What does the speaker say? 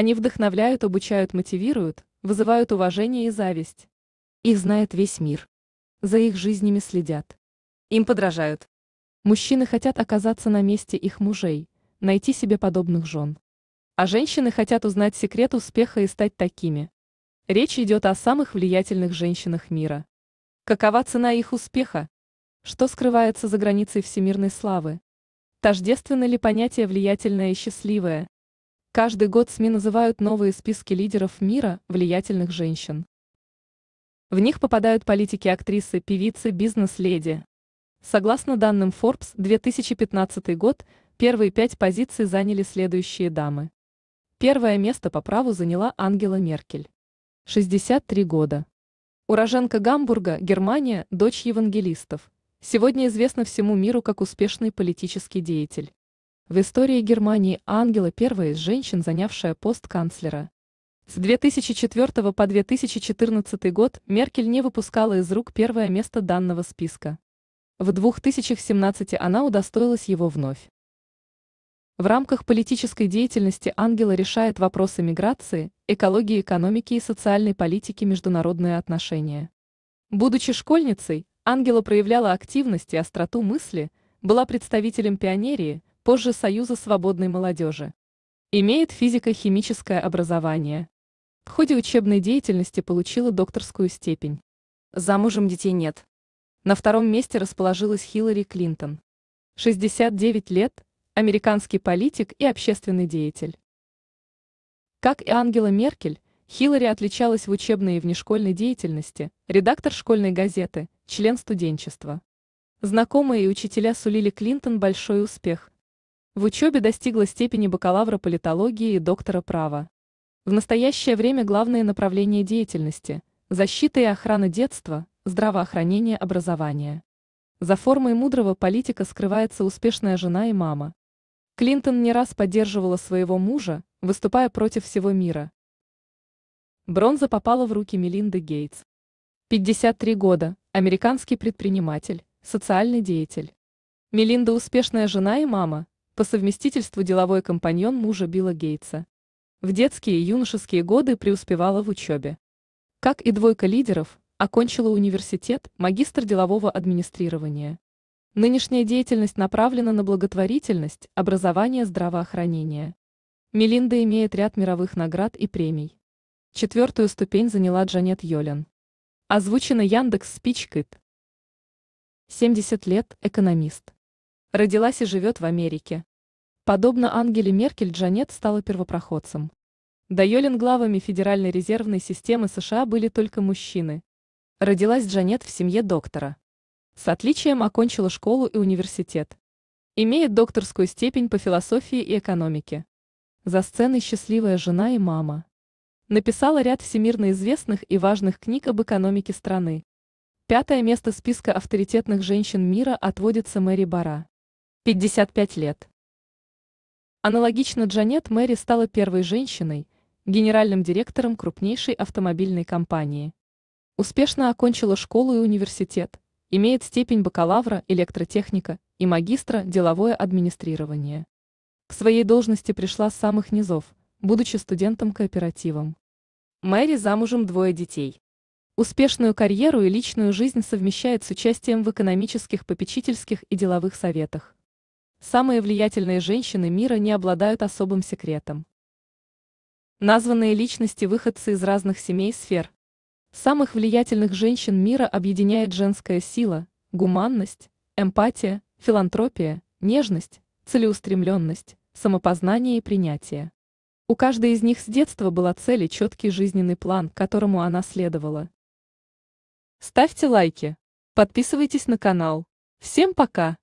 Они вдохновляют, обучают, мотивируют, вызывают уважение и зависть. Их знает весь мир. За их жизнями следят. Им подражают. Мужчины хотят оказаться на месте их мужей, найти себе подобных жен. А женщины хотят узнать секрет успеха и стать такими. Речь идет о самых влиятельных женщинах мира. Какова цена их успеха? Что скрывается за границей всемирной славы? Тождественно ли понятие «влиятельное» и «счастливое», Каждый год СМИ называют новые списки лидеров мира влиятельных женщин. В них попадают политики, актрисы, певицы, бизнес-леди. Согласно данным Forbes 2015 год, первые пять позиций заняли следующие дамы. Первое место по праву заняла Ангела Меркель. 63 года. Уроженка Гамбурга, Германия, дочь евангелистов. Сегодня известна всему миру как успешный политический деятель. В истории Германии Ангела первая из женщин, занявшая пост канцлера. С 2004 по 2014 год Меркель не выпускала из рук первое место данного списка. В 2017 она удостоилась его вновь. В рамках политической деятельности Ангела решает вопросы миграции, экологии, экономики и социальной политики международные отношения. Будучи школьницей, Ангела проявляла активность и остроту мысли, была представителем пионерии – позже Союза свободной молодежи. Имеет физико-химическое образование. В ходе учебной деятельности получила докторскую степень. Замужем детей нет. На втором месте расположилась Хиллари Клинтон. 69 лет, американский политик и общественный деятель. Как и Ангела Меркель, Хиллари отличалась в учебной и внешкольной деятельности, редактор школьной газеты, член студенчества. Знакомые и учителя сулили Клинтон большой успех, в учебе достигла степени бакалавра политологии и доктора права. В настоящее время главные направления деятельности – защита и охрана детства, здравоохранение, образование. За формой мудрого политика скрывается успешная жена и мама. Клинтон не раз поддерживала своего мужа, выступая против всего мира. Бронза попала в руки Мелинды Гейтс. 53 года, американский предприниматель, социальный деятель. Мелинда успешная жена и мама, по совместительству деловой компаньон мужа Билла Гейтса. В детские и юношеские годы преуспевала в учебе. Как и двойка лидеров, окончила университет, магистр делового администрирования. Нынешняя деятельность направлена на благотворительность, образование, здравоохранение. Мелинда имеет ряд мировых наград и премий. Четвертую ступень заняла Джанет Йолин. Озвучено Яндекс Спичкит. 70 лет, экономист. Родилась и живет в Америке. Подобно Ангеле Меркель, Джанет стала первопроходцем. До Йолин главами Федеральной резервной системы США были только мужчины. Родилась Джанет в семье доктора. С отличием окончила школу и университет. Имеет докторскую степень по философии и экономике. За сценой счастливая жена и мама. Написала ряд всемирно известных и важных книг об экономике страны. Пятое место списка авторитетных женщин мира отводится Мэри Бара. 55 лет. Аналогично Джанет Мэри стала первой женщиной, генеральным директором крупнейшей автомобильной компании. Успешно окончила школу и университет, имеет степень бакалавра электротехника и магистра деловое администрирование. К своей должности пришла с самых низов, будучи студентом кооперативом. Мэри замужем двое детей. Успешную карьеру и личную жизнь совмещает с участием в экономических, попечительских и деловых советах. Самые влиятельные женщины мира не обладают особым секретом. Названные личности выходцы из разных семей сфер. Самых влиятельных женщин мира объединяет женская сила, гуманность, эмпатия, филантропия, нежность, целеустремленность, самопознание и принятие. У каждой из них с детства была цель и четкий жизненный план, которому она следовала. Ставьте лайки, подписывайтесь на канал. Всем пока!